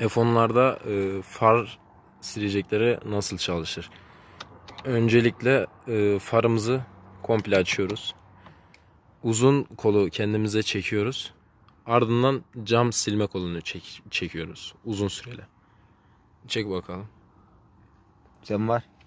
F10'larda e, far silecekleri nasıl çalışır? Öncelikle e, farımızı komple açıyoruz. Uzun kolu kendimize çekiyoruz. Ardından cam silme kolunu çek çekiyoruz uzun süreli. Çek bakalım. Cam var.